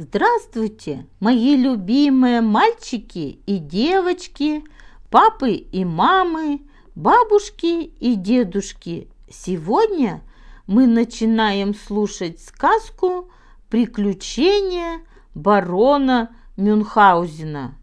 Здравствуйте, мои любимые мальчики и девочки, папы и мамы, бабушки и дедушки. Сегодня мы начинаем слушать сказку «Приключения барона Мюнхгаузена».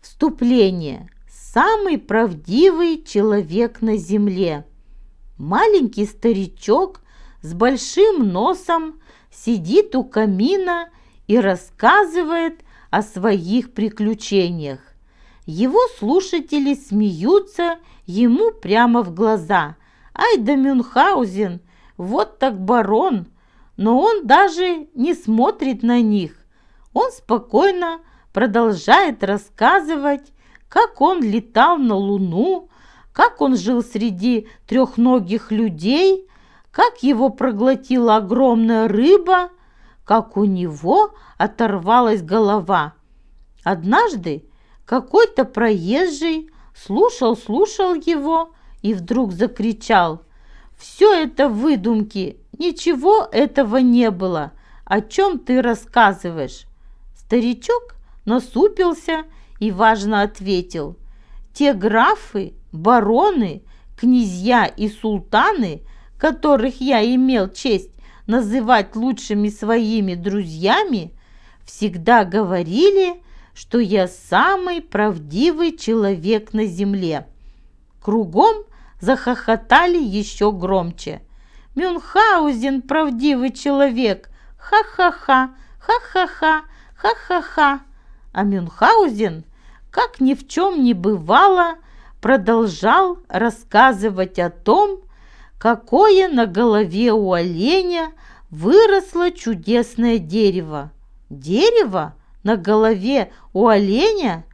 Вступление. Самый правдивый человек на земле. Маленький старичок с большим носом сидит у камина и и рассказывает о своих приключениях. Его слушатели смеются ему прямо в глаза. Ай да Мюнхгаузен, вот так барон! Но он даже не смотрит на них. Он спокойно продолжает рассказывать, как он летал на Луну, как он жил среди трехногих людей, как его проглотила огромная рыба, как у него оторвалась голова. Однажды какой-то проезжий слушал-слушал его и вдруг закричал. «Все это выдумки! Ничего этого не было! О чем ты рассказываешь?» Старичок насупился и важно ответил. «Те графы, бароны, князья и султаны, которых я имел честь называть лучшими своими друзьями, всегда говорили, что я самый правдивый человек на земле. Кругом захохотали еще громче. Мюнхаузен – правдивый человек. Ха-ха-ха, ха-ха-ха, ха-ха-ха. А Мюнхаузен, как ни в чем не бывало, продолжал рассказывать о том, какое на голове у оленя выросло чудесное дерево. Дерево на голове у оленя?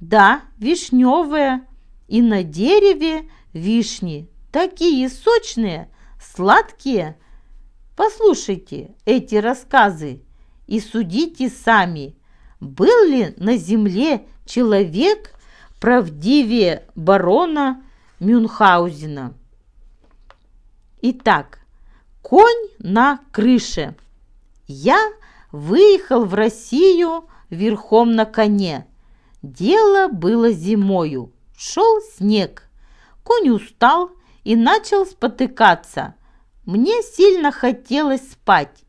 Да, вишневое. И на дереве вишни, такие сочные, сладкие. Послушайте эти рассказы и судите сами, был ли на земле человек правдивее барона Мюнхгаузена. Итак, конь на крыше. Я выехал в Россию верхом на коне. Дело было зимою. Шел снег. Конь устал и начал спотыкаться. Мне сильно хотелось спать.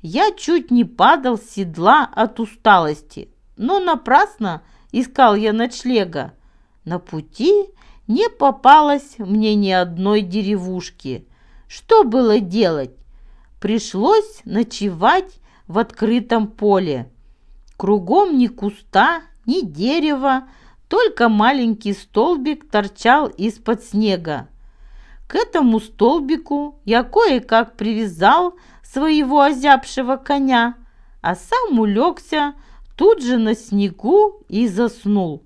Я чуть не падал с седла от усталости, но напрасно искал я ночлега. На пути не попалось мне ни одной деревушки. Что было делать? Пришлось ночевать в открытом поле. Кругом ни куста, ни дерева, только маленький столбик торчал из-под снега. К этому столбику я кое-как привязал своего озябшего коня, а сам улегся тут же на снегу и заснул.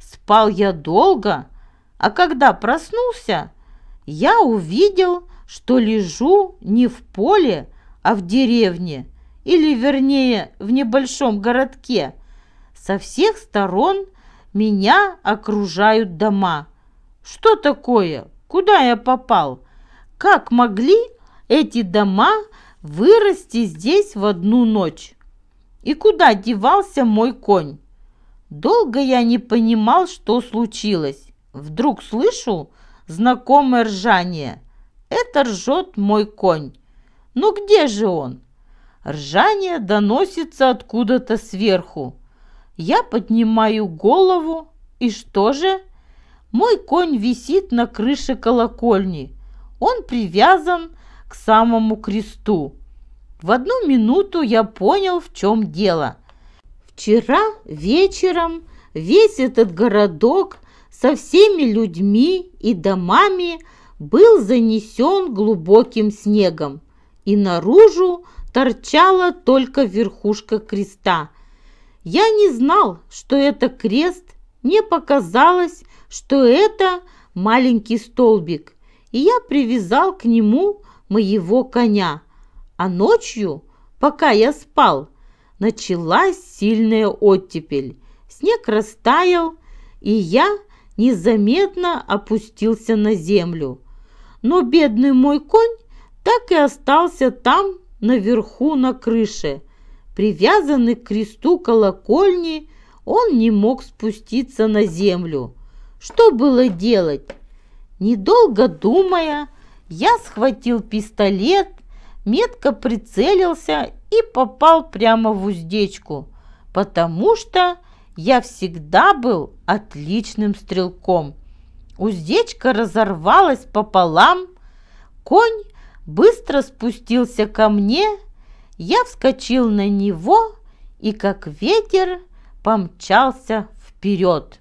Спал я долго, а когда проснулся, я увидел, что лежу не в поле, а в деревне, или, вернее, в небольшом городке. Со всех сторон меня окружают дома. Что такое? Куда я попал? Как могли эти дома вырасти здесь в одну ночь? И куда девался мой конь? Долго я не понимал, что случилось. Вдруг слышу знакомое ржание – это ржет мой конь. Ну где же он? Ржание доносится откуда-то сверху. Я поднимаю голову, и что же? Мой конь висит на крыше колокольни. Он привязан к самому кресту. В одну минуту я понял, в чем дело. Вчера вечером весь этот городок со всеми людьми и домами – был занесен глубоким снегом, и наружу торчала только верхушка креста. Я не знал, что это крест, мне показалось, что это маленький столбик, и я привязал к нему моего коня. А ночью, пока я спал, началась сильная оттепель. Снег растаял, и я незаметно опустился на землю но бедный мой конь так и остался там, наверху, на крыше. Привязанный к кресту колокольни, он не мог спуститься на землю. Что было делать? Недолго думая, я схватил пистолет, метко прицелился и попал прямо в уздечку, потому что я всегда был отличным стрелком. Уздечка разорвалась пополам. Конь быстро спустился ко мне. Я вскочил на него и, как ветер, помчался вперед.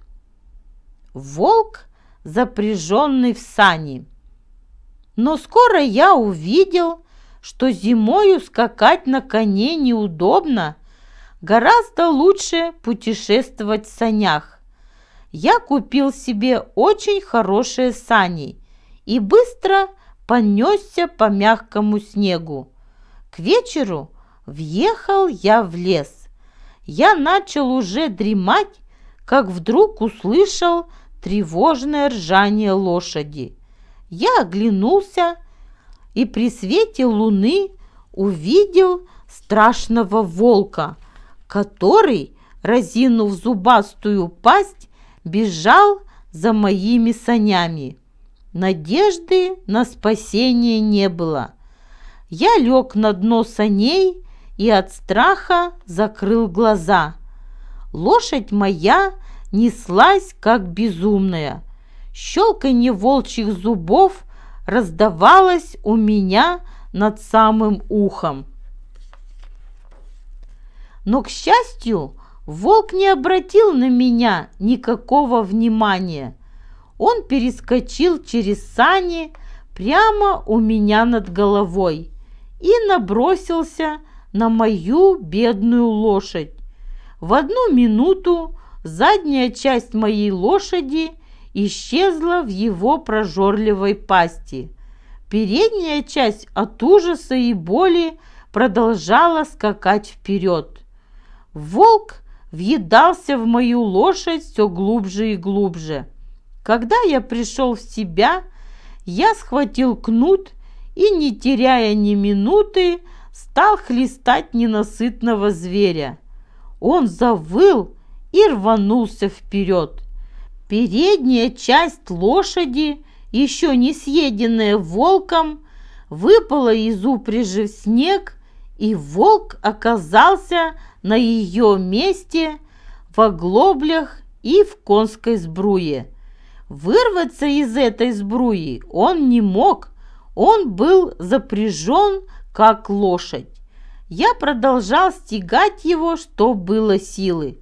Волк, запряженный в сани. Но скоро я увидел, что зимою скакать на коне неудобно, гораздо лучше путешествовать в санях я купил себе очень хорошие сани и быстро понесся по мягкому снегу. К вечеру въехал я в лес. Я начал уже дремать, как вдруг услышал тревожное ржание лошади. Я оглянулся и при свете луны увидел страшного волка, который, разинув зубастую пасть, бежал за моими санями. Надежды на спасение не было. Я лег на дно саней и от страха закрыл глаза. Лошадь моя неслась, как безумная. Щелканье волчьих зубов раздавалось у меня над самым ухом. Но, к счастью, Волк не обратил на меня никакого внимания. Он перескочил через сани прямо у меня над головой и набросился на мою бедную лошадь. В одну минуту задняя часть моей лошади исчезла в его прожорливой пасти. Передняя часть от ужаса и боли продолжала скакать вперед. Волк въедался в мою лошадь все глубже и глубже. Когда я пришел в себя, я схватил кнут и, не теряя ни минуты, стал хлестать ненасытного зверя. Он завыл и рванулся вперед. Передняя часть лошади, еще не съеденная волком, выпала из упряжи в снег и волк оказался на ее месте в оглоблях и в конской сбруе. Вырваться из этой сбруи он не мог, он был запряжен, как лошадь. Я продолжал стегать его, что было силы.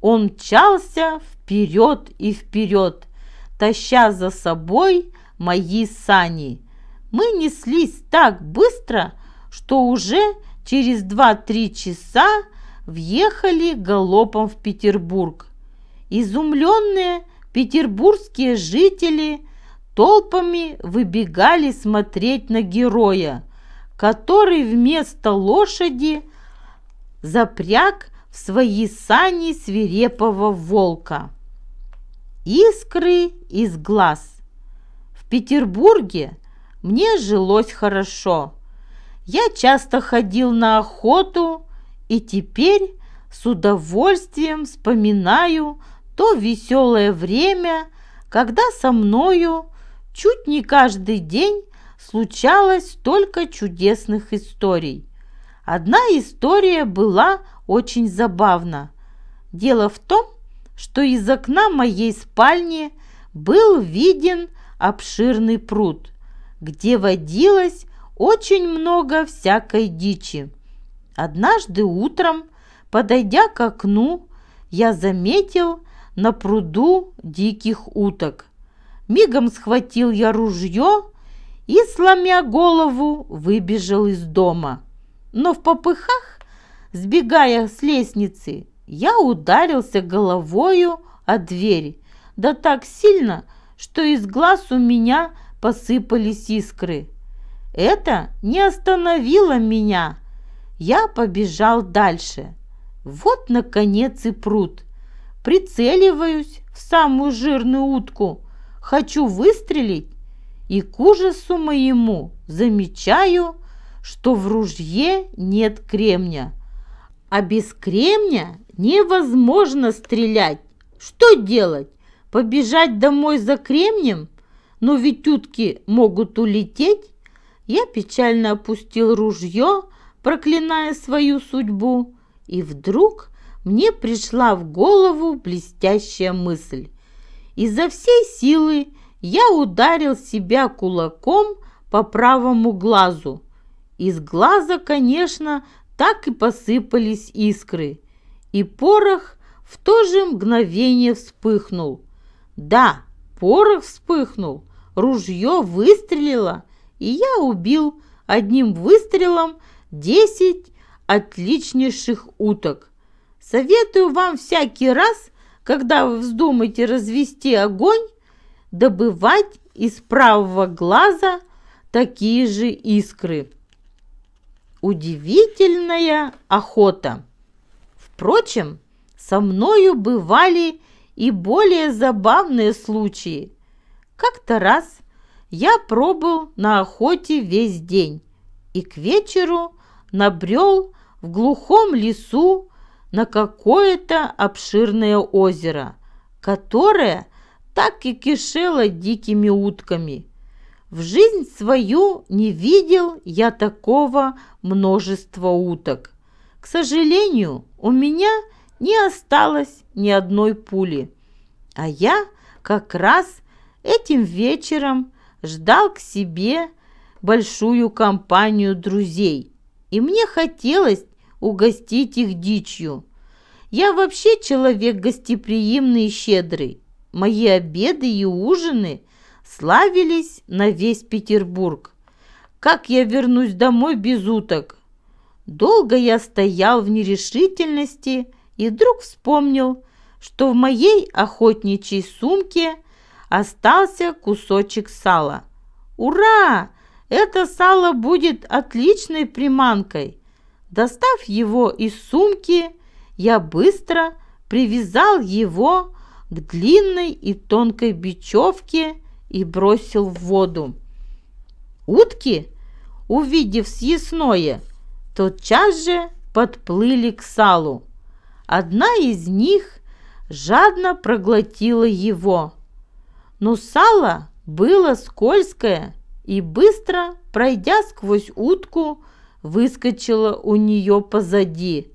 Он мчался вперед и вперед, таща за собой мои сани. Мы неслись так быстро, что уже через 2-3 часа въехали галопом в Петербург. Изумленные петербургские жители толпами выбегали смотреть на героя, который вместо лошади запряг в свои сани свирепого волка. Искры из глаз. В Петербурге мне жилось хорошо – я часто ходил на охоту и теперь с удовольствием вспоминаю то веселое время, когда со мною чуть не каждый день случалось столько чудесных историй. Одна история была очень забавна. Дело в том, что из окна моей спальни был виден обширный пруд, где водилось очень много всякой дичи. Однажды утром, подойдя к окну, я заметил на пруду диких уток. Мигом схватил я ружье и, сломя голову, выбежал из дома. Но в попыхах, сбегая с лестницы, я ударился головою о дверь, да так сильно, что из глаз у меня посыпались искры. Это не остановило меня. Я побежал дальше. Вот, наконец, и пруд. Прицеливаюсь в самую жирную утку. Хочу выстрелить. И к ужасу моему замечаю, что в ружье нет кремня. А без кремня невозможно стрелять. Что делать? Побежать домой за кремнем? Но ведь утки могут улететь. Я печально опустил ружье, проклиная свою судьбу, и вдруг мне пришла в голову блестящая мысль. Изо всей силы я ударил себя кулаком по правому глазу. Из глаза, конечно, так и посыпались искры, и порох в то же мгновение вспыхнул. Да, порох вспыхнул, ружье выстрелило – и я убил одним выстрелом 10 отличнейших уток. Советую вам всякий раз, когда вы вздумаете развести огонь, добывать из правого глаза такие же искры. Удивительная охота. Впрочем, со мною бывали и более забавные случаи. Как-то раз я пробыл на охоте весь день и к вечеру набрел в глухом лесу на какое-то обширное озеро, которое так и кишело дикими утками. В жизнь свою не видел я такого множества уток. К сожалению, у меня не осталось ни одной пули. А я как раз этим вечером ждал к себе большую компанию друзей, и мне хотелось угостить их дичью. Я вообще человек гостеприимный и щедрый. Мои обеды и ужины славились на весь Петербург. Как я вернусь домой без уток? Долго я стоял в нерешительности и вдруг вспомнил, что в моей охотничьей сумке остался кусочек сала. «Ура! Это сало будет отличной приманкой!» Достав его из сумки, я быстро привязал его к длинной и тонкой бечевке и бросил в воду. Утки, увидев съестное, тотчас же подплыли к салу. Одна из них жадно проглотила его – но сало было скользкое и быстро, пройдя сквозь утку, выскочило у нее позади.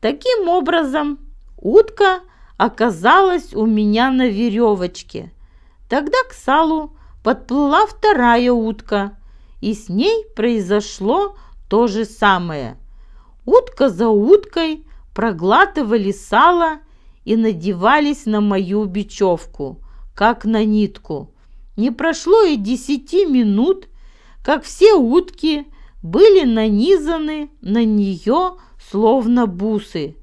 Таким образом, утка оказалась у меня на веревочке. Тогда к салу подплыла вторая утка, и с ней произошло то же самое. Утка за уткой проглатывали сало и надевались на мою бечевку – как на нитку. Не прошло и десяти минут, как все утки были нанизаны на нее словно бусы.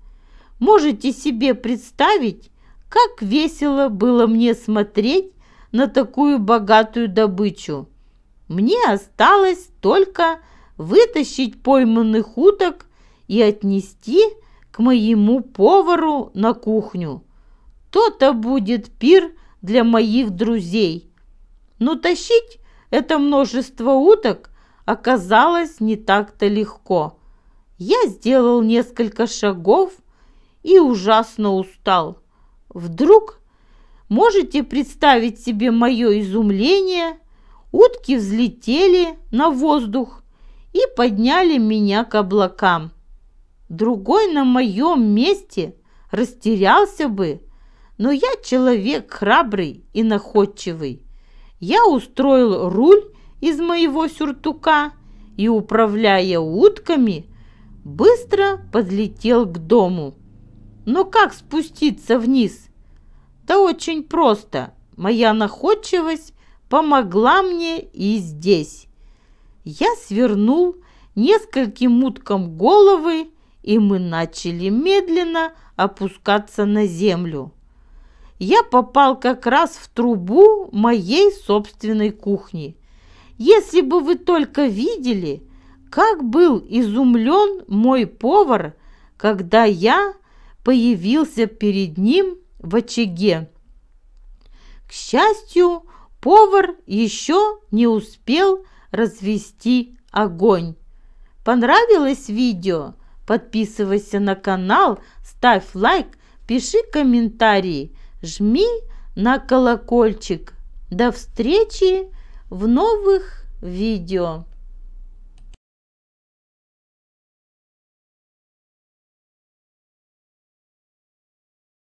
Можете себе представить, как весело было мне смотреть на такую богатую добычу. Мне осталось только вытащить пойманных уток и отнести к моему повару на кухню. То-то будет пир для моих друзей. Но тащить это множество уток оказалось не так-то легко. Я сделал несколько шагов и ужасно устал. Вдруг, можете представить себе мое изумление, утки взлетели на воздух и подняли меня к облакам. Другой на моем месте растерялся бы – но я человек храбрый и находчивый. Я устроил руль из моего сюртука и, управляя утками, быстро подлетел к дому. Но как спуститься вниз? Да очень просто. Моя находчивость помогла мне и здесь. Я свернул нескольким уткам головы, и мы начали медленно опускаться на землю я попал как раз в трубу моей собственной кухни. Если бы вы только видели, как был изумлен мой повар, когда я появился перед ним в очаге. К счастью, повар еще не успел развести огонь. Понравилось видео? Подписывайся на канал, ставь лайк, пиши комментарии – Жми на колокольчик. До встречи в новых видео.